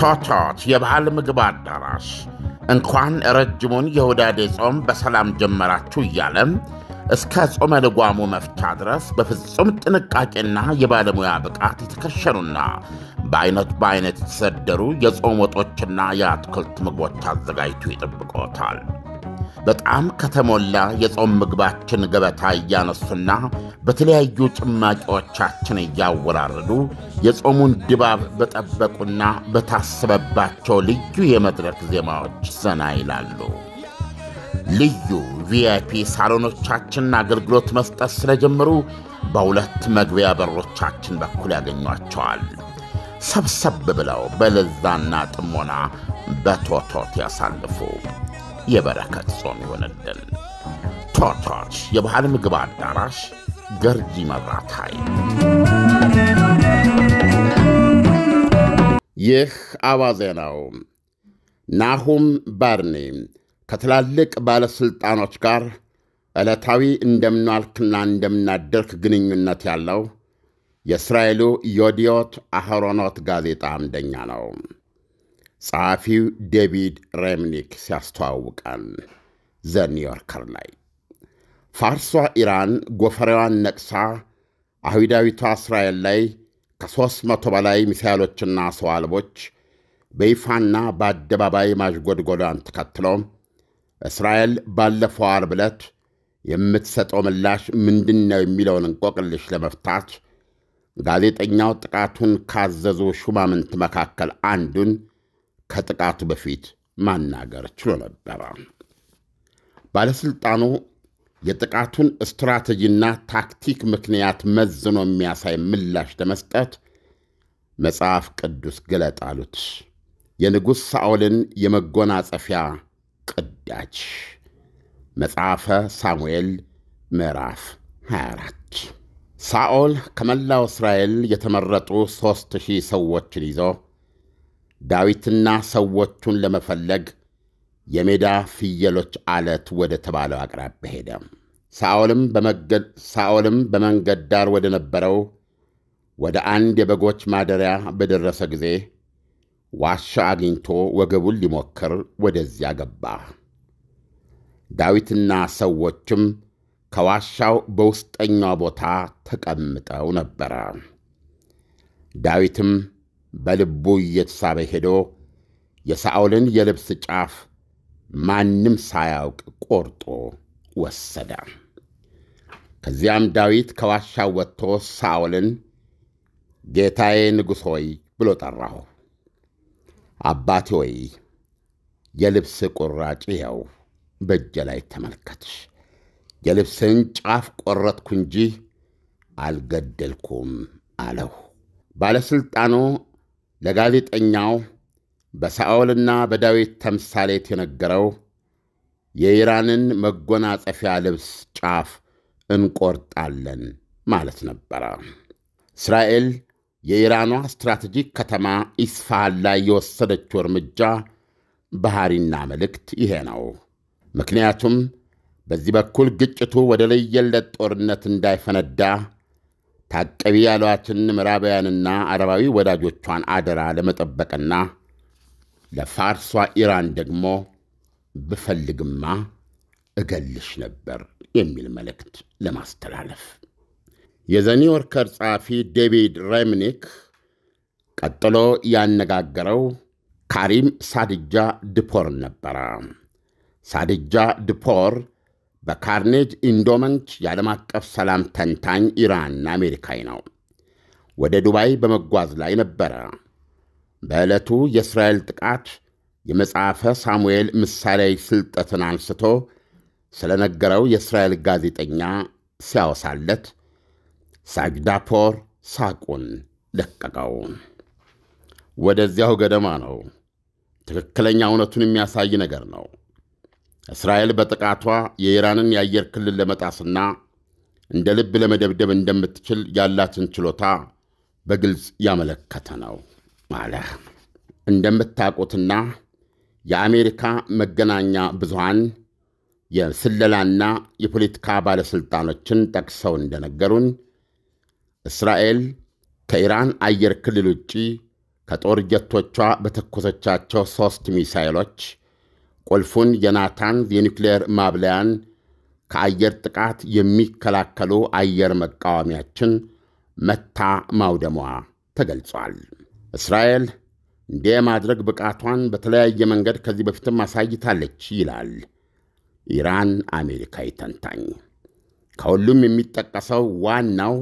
ቶቶት የባህል ምግብ አዳራሽ እንኳን ረጅሙን የሁዳዴ ጾም በሰላም ጀመራችሁ እያለም እስከ ጾመ ልጓሙ መፍቻ ድረስ በፍጹም ጥንቃቄና የባለሙያ ብቃት የተከሸኑና በአይነት በአይነት የተሰደሩ የጾም ወጦችና የአትክልት ምግቦች አዘጋጅቶ ይጠብቆታል። በጣም ከተሞላ የጾም ምግባችን ገበታ እያነሱና በተለያዩ ጭማቂዎቻችን እያወራረዱ የጾሙን ድባብ በጠበቁና በታሰበባቸው ልዩ የመድረክ ዜማዎች ዘና ይላሉ። ልዩ ቪአይፒ ሳሎኖቻችንን አገልግሎት መስጠት ስለጀመሩ በሁለት መግቢያ በሮቻችን በኩል ያገኟቸዋል። ሰብሰብ ብለው በለዛና ጥሞና በቶቶት ያሳልፉ። የበረከት ጾም ይሆንልን። ቶርቶች የባህል ምግብ አዳራሽ ገርጂ መብራት ኃይል። ይህ አዋዜ ነው። ናሁም ባርኒ ከትላልቅ ባለሥልጣኖች ጋር ዕለታዊ እንደምናልክና እንደምናደርክ ግንኙነት ያለው የእስራኤሉ ዮዲዮት አህሮኖት ጋዜጣ አምደኛ ነው። ጸሐፊው ዴቪድ ሬምኒክ ሲያስተዋውቃል። ዘ ኒውዮርከር ላይ ፋርሷ ኢራን ጎፈሬዋን ነቅሳ አህዊዳዊቷ እስራኤል ላይ ከሦስት መቶ በላይ ሚሳይሎችና ሰው አልቦች በይፋና በአደባባይ ማዥጎድጎዷን ተከትሎ እስራኤል ባለፈው አርብ ዕለት የምትሰጠው ምላሽ ምንድን ነው የሚለውን እንቆቅልሽ ለመፍታት ጋዜጠኛው ጥቃቱን ካዘዙ ሹማምንት መካከል አንዱን ከጥቃቱ በፊት ማናገር ችሎ ነበረ። ባለሥልጣኑ የጥቃቱን ስትራቴጂና ታክቲክ ምክንያት መዝኖ የሚያሳይ ምላሽ ለመስጠት መጽሐፍ ቅዱስ ግለጥ አሉት። የንጉሥ ሳኦልን የመጎናጸፊያ ቅዳጅ መጽሐፈ ሳሙኤል ምዕራፍ 24 ሳኦል ከመላው እስራኤል የተመረጡ ሦስት ሺህ ሰዎችን ይዞ ዳዊትና ሰዎቹን ለመፈለግ የሜዳ ፍየሎች አለት ወደ ተባለው አቅራቢያ ሄደ። ሳኦልም በመንገድ ዳር ወደ ነበረው ወደ አንድ የበጎች ማደሪያ በደረሰ ጊዜ ዋሻ አግኝቶ ወገቡን ሊሞክር ወደዚያ ገባ። ዳዊትና ሰዎችም ከዋሻው በውስጠኛው ቦታ ተቀምጠው ነበረ። ዳዊትም በልቡ እየተሳበ ሄዶ የሳኦልን የልብስ ጫፍ ማንም ሳያውቅ ቆርጦ ወሰደ። ከዚያም ዳዊት ከዋሻው ወጥቶ ሳኦልን ጌታዬ ንጉሥ ሆይ ብሎ ጠራሁ። አባቴ ሆይ የልብስ ቁራጭ ይኸው በእጄ ላይ ተመልከትሽ። የልብስን ጫፍ ቆረጥኩ እንጂ አልገደልኩም አለው። ባለሥልጣኑ ለጋዜጠኛው በሳኦልና በዳዊት ተምሳሌት የነገረው የኢራንን መጎናጸፊያ ልብስ ጫፍ እንቆርጣለን ማለት ነበረ። እስራኤል የኢራኗ ስትራቴጂክ ከተማ ኢስፋሃን ላይ የወሰደችው እርምጃ ባህሪና መልእክት ይሄ ነው። ምክንያቱም በዚህ በኩል ግጭቱ ወደ ለየለት ጦርነት እንዳይፈነዳ ታቀቢ ያሏትን ምዕራባውያንና አረባዊ ወዳጆቿን አደራ ለመጠበቅና ለፋርሷ ኢራን ደግሞ ብፈልግማ እገልሽ ነበር የሚል መልእክት ለማስተላለፍ የዘኒወርከር ጸሐፊ ዴቪድ ሬምኒክ ቀጥሎ ያነጋገረው ካሪም ሳድጃ ድፖር ነበረ። ሳድጃ ድፖር በካርኔጅ ኢንዶመንት የዓለም አቀፍ ሰላም ተንታኝ ኢራን አሜሪካዊ ነው። ወደ ዱባይ በመጓዝ ላይ ነበረ። በዕለቱ የእስራኤል ጥቃት የመጽሐፈ ሳሙኤል ምሳሌያዊ ስልጠትን አንስቶ ስለነገረው የእስራኤል ጋዜጠኛ ሲያወሳለት ሳጅዳፖር ሳቁን ለቀቀው። ወደዚያው ገደማ ነው። ትክክለኛ እውነቱን የሚያሳይ ነገር ነው። እስራኤል በጥቃቷ የኢራንን የአየር ክልል ለመጣስና እንደ ልብ ለመደብደብ እንደምትችል ያላትን ችሎታ በግልጽ ያመለከተ ነው አለ። እንደምታውቁትና የአሜሪካ መገናኛ ብዙሃን የስለላና የፖለቲካ ባለሥልጣኖችን ጠቅሰው እንደነገሩን እስራኤል ከኢራን አየር ክልል ውጪ ከጦር ጀቶቿ በተኮሰቻቸው ሦስት ሚሳይሎች ቁልፉን የናታን የኒውክሌር ማብለያን ከአየር ጥቃት የሚከላከሉ አየር መቃወሚያችን መታ ማውደሟ ተገልጿል። እስራኤል እንዲህ የማድረግ ብቃቷን በተለያየ መንገድ ከዚህ በፊትም አሳይታለች ይላል ኢራን አሜሪካዊ ተንታኝ። ከሁሉም የሚጠቀሰው ዋናው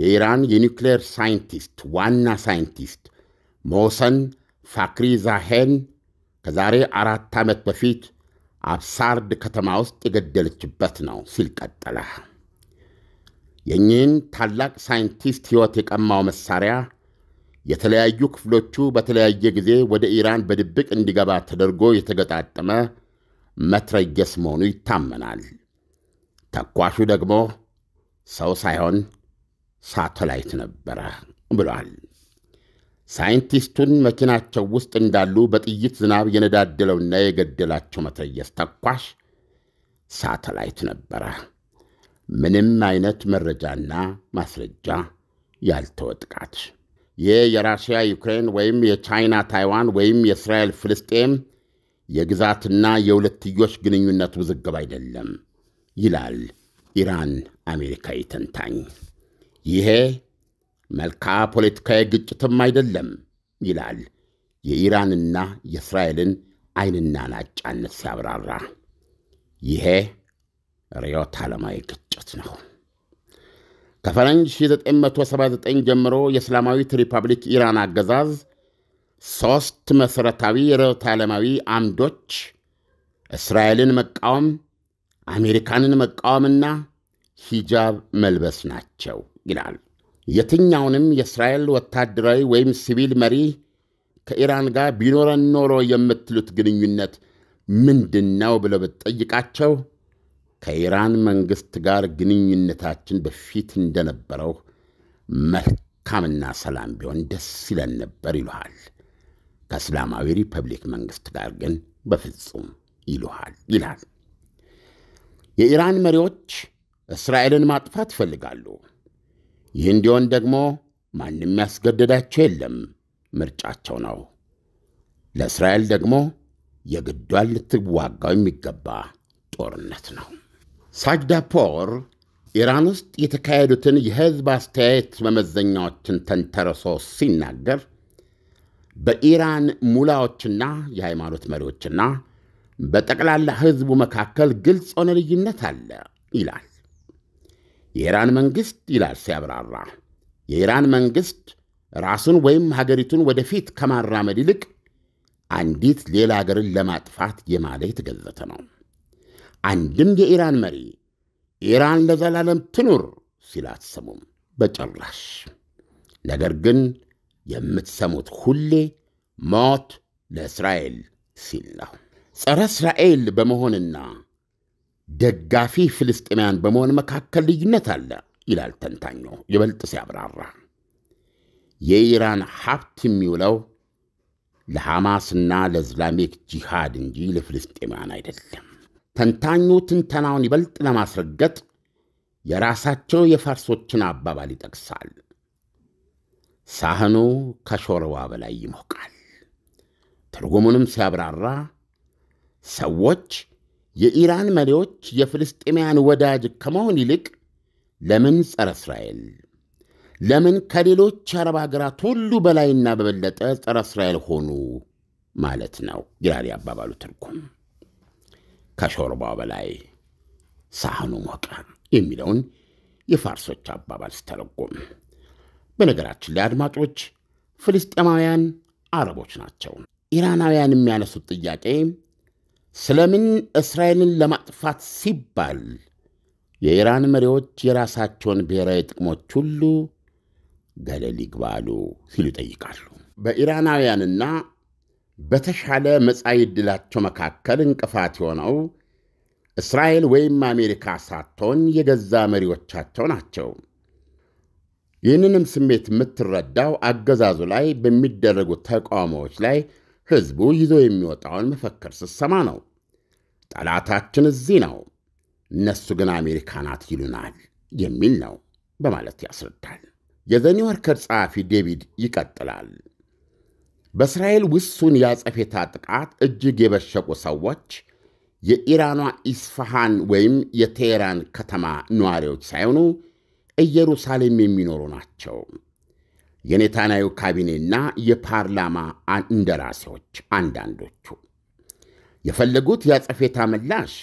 የኢራን የኒውክሌር ሳይንቲስት ዋና ሳይንቲስት ሞሰን ፋክሪ ዛሄን ከዛሬ አራት ዓመት በፊት አብሳርድ ከተማ ውስጥ የገደለችበት ነው ሲል ቀጠለ። የኚህን ታላቅ ሳይንቲስት ሕይወት የቀማው መሳሪያ የተለያዩ ክፍሎቹ በተለያየ ጊዜ ወደ ኢራን በድብቅ እንዲገባ ተደርጎ የተገጣጠመ መትረየስ መሆኑ ይታመናል። ተኳሹ ደግሞ ሰው ሳይሆን ሳተላይት ነበረ ብሏል። ሳይንቲስቱን መኪናቸው ውስጥ እንዳሉ በጥይት ዝናብ የነዳደለውና የገደላቸው መትረየስ ተኳሽ ሳተላይት ነበረ። ምንም አይነት መረጃና ማስረጃ ያልተወ ጥቃት። ይህ የራሽያ ዩክሬን ወይም የቻይና ታይዋን ወይም የእስራኤል ፍልስጤም የግዛትና የሁለትዮሽ ግንኙነት ውዝግብ አይደለም ይላል ኢራን አሜሪካዊ ተንታኝ። ይሄ መልካ ፖለቲካዊ ግጭትም አይደለም ይላል የኢራንና የእስራኤልን አይንና ናጫነት ሲያብራራ። ይሄ ርዕዮተ ዓለማዊ ግጭት ነው። ከፈረንጅ 1979 ጀምሮ የእስላማዊት ሪፐብሊክ ኢራን አገዛዝ ሦስት መሠረታዊ ርዕዮተ ዓለማዊ አምዶች እስራኤልን መቃወም፣ አሜሪካንን መቃወምና ሂጃብ መልበስ ናቸው ይላል። የትኛውንም የእስራኤል ወታደራዊ ወይም ሲቪል መሪ ከኢራን ጋር ቢኖረን ኖሮ የምትሉት ግንኙነት ምንድን ነው ብለው ብትጠይቃቸው ከኢራን መንግሥት ጋር ግንኙነታችን በፊት እንደነበረው መልካምና ሰላም ቢሆን ደስ ይለን ነበር ይሉሃል። ከእስላማዊ ሪፐብሊክ መንግሥት ጋር ግን በፍጹም ይሉሃል ይላል። የኢራን መሪዎች እስራኤልን ማጥፋት ይፈልጋሉ። ይህ እንዲሆን ደግሞ ማንም ያስገደዳቸው የለም፣ ምርጫቸው ነው። ለእስራኤል ደግሞ የግዷን ልትዋጋው የሚገባ ጦርነት ነው። ሳጅዳፖር ኢራን ውስጥ የተካሄዱትን የሕዝብ አስተያየት መመዘኛዎችን ተንተርሶ ሲናገር በኢራን ሙላዎችና የሃይማኖት መሪዎችና በጠቅላላ ሕዝቡ መካከል ግልጽ ሆነ ልዩነት አለ ይላል። የኢራን መንግሥት ይላል ሲያብራራ የኢራን መንግሥት ራሱን ወይም ሀገሪቱን ወደፊት ከማራመድ ይልቅ አንዲት ሌላ ሀገርን ለማጥፋት የማለ የተገዘተ ነው። አንድም የኢራን መሪ ኢራን ለዘላለም ትኑር ሲል አትሰሙም በጭራሽ። ነገር ግን የምትሰሙት ሁሌ ሞት ለእስራኤል ሲል ነው። ጸረ እስራኤል በመሆንና ደጋፊ ፍልስጤማውያን በመሆን መካከል ልዩነት አለ ይላል ተንታኞ ይበልጥ ሲያብራራ። የኢራን ሀብት የሚውለው ለሐማስና ለእስላሚክ ጂሃድ እንጂ ለፍልስጤማውያን አይደለም። ተንታኙ ትንተናውን ይበልጥ ለማስረገጥ የራሳቸው የፋርሶችን አባባል ይጠቅሳል። ሳህኑ ከሾርባ በላይ ይሞቃል። ትርጉሙንም ሲያብራራ ሰዎች የኢራን መሪዎች የፍልስጤማውያን ወዳጅ ከመሆን ይልቅ ለምን ጸረ እስራኤል ለምን ከሌሎች አረብ ሀገራት ሁሉ በላይና በበለጠ ጸረ እስራኤል ሆኑ ማለት ነው ይላል ያባባሉ ትርጉም። ከሾርባው በላይ ሳህኑ ሞቀ የሚለውን የፋርሶች አባባል ስተረጎም በነገራችን ላይ አድማጮች፣ ፍልስጤማውያን አረቦች ናቸው። ኢራናውያን የሚያነሱት ጥያቄ ስለምን እስራኤልን ለማጥፋት ሲባል የኢራን መሪዎች የራሳቸውን ብሔራዊ ጥቅሞች ሁሉ ገለል ይግባሉ ሲሉ ይጠይቃሉ። በኢራናውያንና በተሻለ መጻኢ ዕድላቸው መካከል እንቅፋት የሆነው እስራኤል ወይም አሜሪካ ሳትሆን የገዛ መሪዎቻቸው ናቸው። ይህንንም ስሜት የምትረዳው አገዛዙ ላይ በሚደረጉ ተቃውሞዎች ላይ ሕዝቡ ይዞ የሚወጣውን መፈክር ስሰማ ነው። ጠላታችን እዚህ ነው፣ እነሱ ግን አሜሪካ ናት ይሉናል የሚል ነው በማለት ያስረዳል። የዘኒውዮርከር ጸሐፊ ዴቪድ ይቀጥላል። በእስራኤል ውሱን የአጸፌታ ጥቃት እጅግ የበሸቁ ሰዎች የኢራኗ ኢስፋሃን ወይም የቴሄራን ከተማ ነዋሪዎች ሳይሆኑ ኢየሩሳሌም የሚኖሩ ናቸው። የኔታንያዩ ካቢኔና የፓርላማ እንደራሴዎች አንዳንዶቹ የፈለጉት የአጸፌታ ምላሽ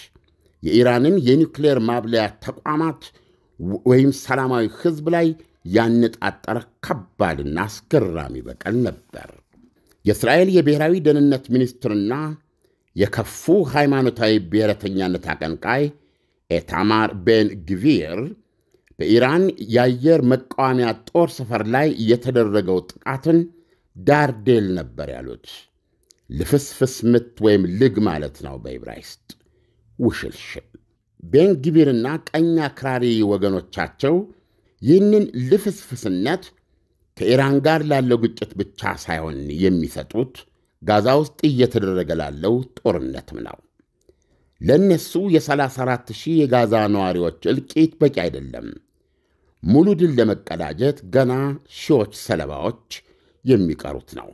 የኢራንን የኒውክሌር ማብለያ ተቋማት ወይም ሰላማዊ ሕዝብ ላይ ያነጣጠረ ከባድና አስገራሚ በቀል ነበር። የእስራኤል የብሔራዊ ደህንነት ሚኒስትርና የከፉ ሃይማኖታዊ ብሔረተኛነት አቀንቃይ ኤታማር ቤን ግቪር በኢራን የአየር መቃወሚያ ጦር ሰፈር ላይ የተደረገው ጥቃትን ዳርዴል ነበር ያሉት። ልፍስፍስ ምት ወይም ልግ ማለት ነው በኢብራይስጥ ውሽልሽል። ቤንግቢርና ቀኝ አክራሪ ወገኖቻቸው ይህንን ልፍስፍስነት ከኢራን ጋር ላለው ግጭት ብቻ ሳይሆን የሚሰጡት ጋዛ ውስጥ እየተደረገ ላለው ጦርነትም ነው። ለእነሱ የ34 ሺህ የጋዛ ነዋሪዎች እልቂት በቂ አይደለም። ሙሉ ድል ለመቀዳጀት ገና ሺዎች ሰለባዎች የሚቀሩት ነው።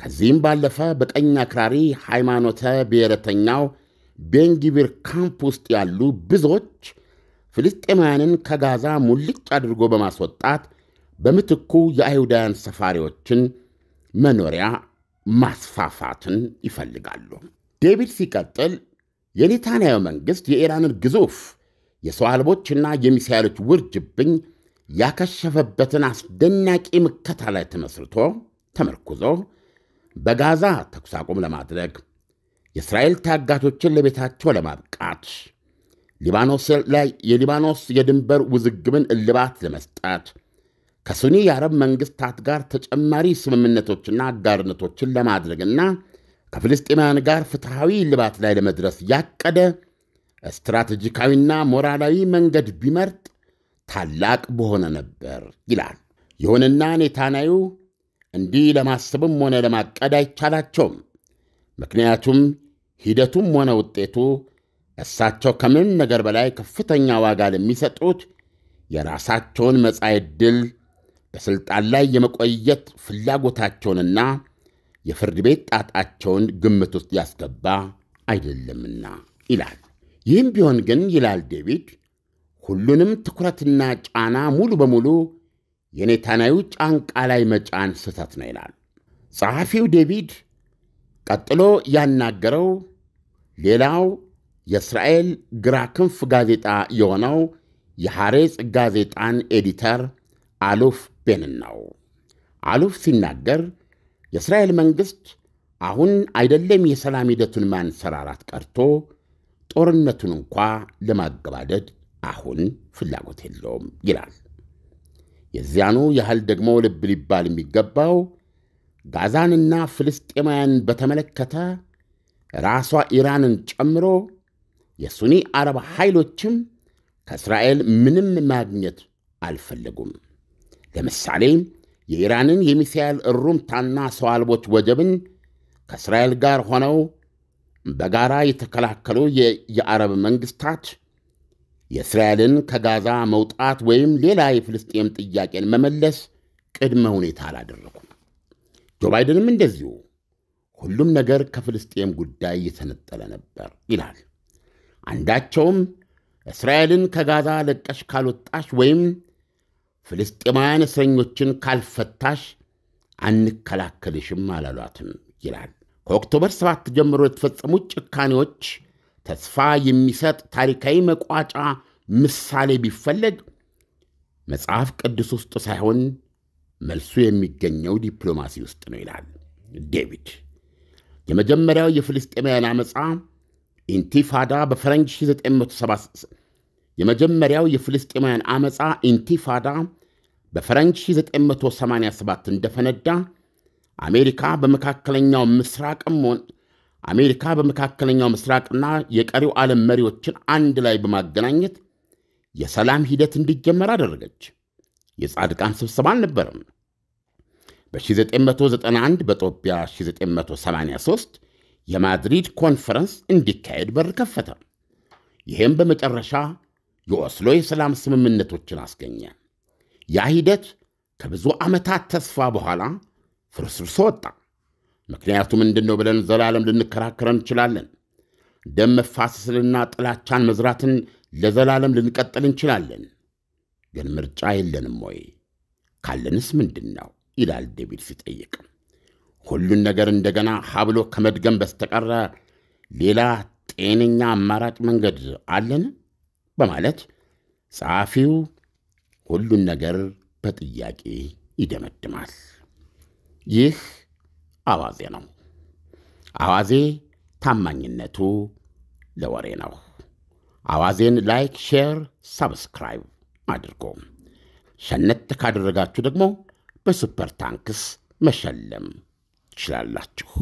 ከዚህም ባለፈ በቀኝ አክራሪ ሃይማኖተ ብሔረተኛው ቤንጊቢር ካምፕ ውስጥ ያሉ ብዙዎች ፍልስጤማውያንን ከጋዛ ሙልጭ አድርጎ በማስወጣት በምትኩ የአይሁዳውያን ሰፋሪዎችን መኖሪያ ማስፋፋትን ይፈልጋሉ። ዴቪድ ሲቀጥል የኔታንያሁ መንግሥት የኢራንን ግዙፍ የሰው አልቦችና የሚሳይሎች ውርጅብኝ ያከሸፈበትን አስደናቂ ምከታ ላይ ተመስርቶ ተመርኩዞ በጋዛ ተኩስ አቁም ለማድረግ የእስራኤል ታጋቾችን ለቤታቸው ለማብቃት ሊባኖስ ላይ የሊባኖስ የድንበር ውዝግብን እልባት ለመስጠት ከሱኒ የአረብ መንግሥታት ጋር ተጨማሪ ስምምነቶችና አጋርነቶችን ለማድረግና ከፍልስጤማውያን ጋር ፍትሐዊ ልባት ላይ ለመድረስ ያቀደ ስትራቴጂካዊና ሞራላዊ መንገድ ቢመርጥ ታላቅ በሆነ ነበር ይላል። ይሁንና ኔታናዩ እንዲህ ለማሰብም ሆነ ለማቀድ አይቻላቸውም። ምክንያቱም ሂደቱም ሆነ ውጤቱ እሳቸው ከምንም ነገር በላይ ከፍተኛ ዋጋ ለሚሰጡት የራሳቸውን መጻኢ ዕድል በሥልጣን ላይ የመቆየት ፍላጎታቸውንና የፍርድ ቤት ጣጣቸውን ግምት ውስጥ ያስገባ አይደለምና ይላል። ይህም ቢሆን ግን ይላል ዴቪድ ሁሉንም ትኩረትና ጫና ሙሉ በሙሉ የኔታናዩ ጫንቃ ላይ መጫን ስህተት ነው ይላል ጸሐፊው ዴቪድ። ቀጥሎ ያናገረው ሌላው የእስራኤል ግራ ክንፍ ጋዜጣ የሆነው የሐሬጽ ጋዜጣን ኤዲተር አሉፍ ቤንን ነው። አሉፍ ሲናገር የእስራኤል መንግሥት አሁን አይደለም የሰላም ሂደቱን ማንሰራራት ቀርቶ ጦርነቱን እንኳ ለማገባደድ አሁን ፍላጎት የለውም ይላል። የዚያኑ ያህል ደግሞ ልብ ሊባል የሚገባው ጋዛንና ፍልስጤማውያን በተመለከተ ራሷ ኢራንን ጨምሮ የሱኒ አረብ ኃይሎችም ከእስራኤል ምንም ማግኘት አልፈለጉም። ለምሳሌ የኢራንን የሚሳኤል እሩምታና ሰው አልቦች ወጀብን ከእስራኤል ጋር ሆነው በጋራ የተከላከሉ የአረብ መንግስታት የእስራኤልን ከጋዛ መውጣት ወይም ሌላ የፍልስጤም ጥያቄን መመለስ ቅድመ ሁኔታ አላደረጉም። ጆ ባይደንም እንደዚሁ ሁሉም ነገር ከፍልስጤም ጉዳይ የተነጠለ ነበር ይላል። አንዳቸውም እስራኤልን ከጋዛ ለቀሽ ካልወጣሽ ወይም ፍልስጤማውያን እስረኞችን ካልፈታሽ አንከላከልሽም አላሏትም ይላል። ከኦክቶበር 7 ጀምሮ የተፈጸሙት ጭካኔዎች ተስፋ የሚሰጥ ታሪካዊ መቋጫ ምሳሌ ቢፈለግ መጽሐፍ ቅዱስ ውስጥ ሳይሆን መልሱ የሚገኘው ዲፕሎማሲ ውስጥ ነው ይላል ዴቪድ። የመጀመሪያው የፍልስጤማውያን አመፃ ኢንቲፋዳ በፈረንጅ የመጀመሪያው የፍልስጤማውያን ዓመፃ ኢንቲፋዳ በፈረንጅ 1987 እንደፈነዳ አሜሪካ በመካከለኛው ምስራቅም አሜሪካ በመካከለኛው ምስራቅና የቀሪው ዓለም መሪዎችን አንድ ላይ በማገናኘት የሰላም ሂደት እንዲጀመር አደረገች። የጻድቃን ስብሰባ አልነበረም። በ1991 በጦቢያ 1983 የማድሪድ ኮንፈረንስ እንዲካሄድ በር ከፈተ። ይህም በመጨረሻ የኦስሎ የሰላም ስምምነቶችን አስገኘ። ያ ሂደት ከብዙ ዓመታት ተስፋ በኋላ ፍርስርሶ ወጣ። ምክንያቱ ምንድን ነው ብለን ዘላለም ልንከራከር እንችላለን። ደም መፋሰስንና ጥላቻን መዝራትን ለዘላለም ልንቀጥል እንችላለን። ግን ምርጫ የለንም ወይ? ካለንስ ምንድን ነው? ይላል ዴቪድ ሲጠይቅ። ሁሉን ነገር እንደገና ሀብሎ ከመድገም በስተቀረ ሌላ ጤነኛ አማራጭ መንገድ አለን? በማለት ጸሐፊው ሁሉን ነገር በጥያቄ ይደመድማል። ይህ አዋዜ ነው። አዋዜ ታማኝነቱ ለወሬ ነው። አዋዜን ላይክ፣ ሼር፣ ሳብስክራይብ አድርጎ ሸነት ካደረጋችሁ ደግሞ በሱፐር ታንክስ መሸለም ትችላላችሁ።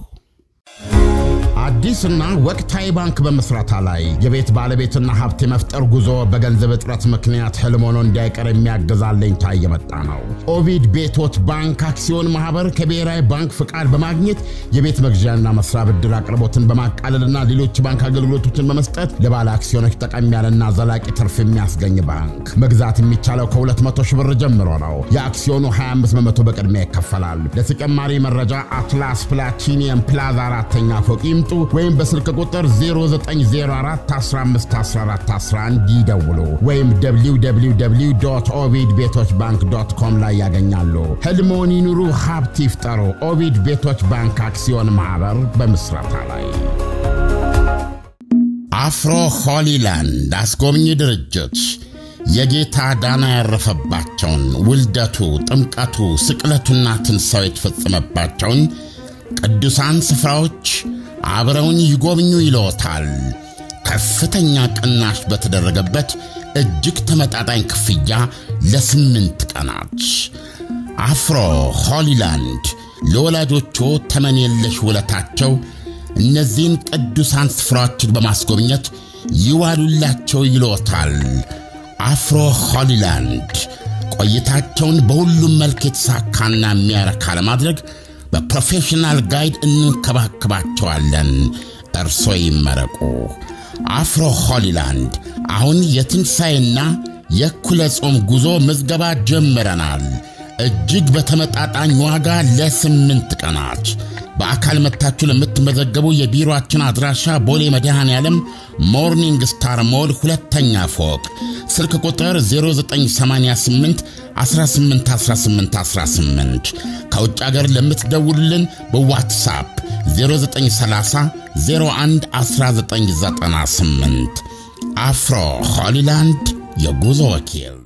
አዲስና ወቅታዊ ባንክ በመስራታ ላይ የቤት ባለቤትና ሀብት የመፍጠር ጉዞ በገንዘብ እጥረት ምክንያት ህልም ሆኖ እንዳይቀር የሚያግዝ እየመጣ ነው። ኦቪድ ቤቶት ባንክ አክሲዮን ማህበር ከብሔራዊ ባንክ ፍቃድ በማግኘት የቤት መግዣና መስሪያ ብድር አቅርቦትን በማቃለልና ሌሎች ባንክ አገልግሎቶችን በመስጠት ለባለ አክሲዮኖች ጠቀም ያለና ዘላቂ ትርፍ የሚያስገኝ ባንክ። መግዛት የሚቻለው ከ200 ሺህ ብር ጀምሮ ነው። የአክሲዮኑ 25 በመቶ በቅድሚያ ይከፈላል። ለተጨማሪ መረጃ አትላስ ፕላቲኒየም ፕላዛ አራተኛ ፎቅ ያስቀምጡ ወይም በስልክ ቁጥር 0904151411 ይደውሉ ወይም www ኦቪድ ቤቶች ባንክ ዶት ኮም ላይ ያገኛሉ። ህልሞን ይኑሩ፣ ሀብት ይፍጠሩ። ኦቪድ ቤቶች ባንክ አክሲዮን ማህበር በምስረታ ላይ አፍሮ ሆሊላንድ አስጎብኚ ድርጅት የጌታ ዳና ያረፈባቸውን ውልደቱ፣ ጥምቀቱ፣ ስቅለቱና ትንሣኤ የተፈጸመባቸውን ቅዱሳን ስፍራዎች አብረውን ይጎብኙ ይለዎታል። ከፍተኛ ቅናሽ በተደረገበት እጅግ ተመጣጣኝ ክፍያ ለስምንት ቀናት አፍሮ ሆሊላንድ ለወላጆቹ ተመን የለሽ ውለታቸው እነዚህን ቅዱሳን ስፍራዎችን በማስጎብኘት ይዋሉላቸው ይሎታል። አፍሮ ሆሊላንድ ቆይታቸውን በሁሉም መልክ የተሳካና የሚያረካ ለማድረግ በፕሮፌሽናል ጋይድ እንንከባከባቸዋለን። እርሶ ይመረቁ። አፍሮ ሆሊላንድ አሁን የትንሣኤና የእኩለ ጾም ጉዞ ምዝገባ ጀምረናል። እጅግ በተመጣጣኝ ዋጋ ለስምንት ቀናት በአካል መታችሁ ለምትመዘገቡ የቢሮአችን አድራሻ ቦሌ መድኃኔ ዓለም ሞርኒንግ ስታር ሞል ሁለተኛ ፎቅ ስልክ ቁጥር 0988 1818 ከውጭ አገር ለምትደውሉልን በዋትሳፕ 0930 01 1998 አፍሮ ሆሊላንድ የጉዞ ወኪል